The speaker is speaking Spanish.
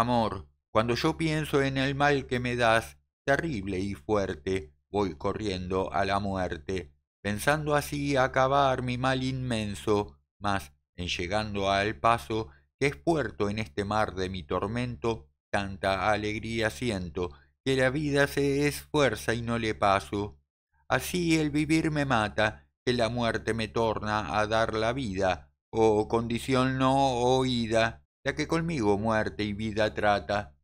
Amor, cuando yo pienso en el mal que me das, terrible y fuerte, voy corriendo a la muerte, pensando así acabar mi mal inmenso, mas en llegando al paso que es puerto en este mar de mi tormento, tanta alegría siento, que la vida se esfuerza y no le paso. Así el vivir me mata, que la muerte me torna a dar la vida, o oh, condición no oída, ya que conmigo muerte y vida trata.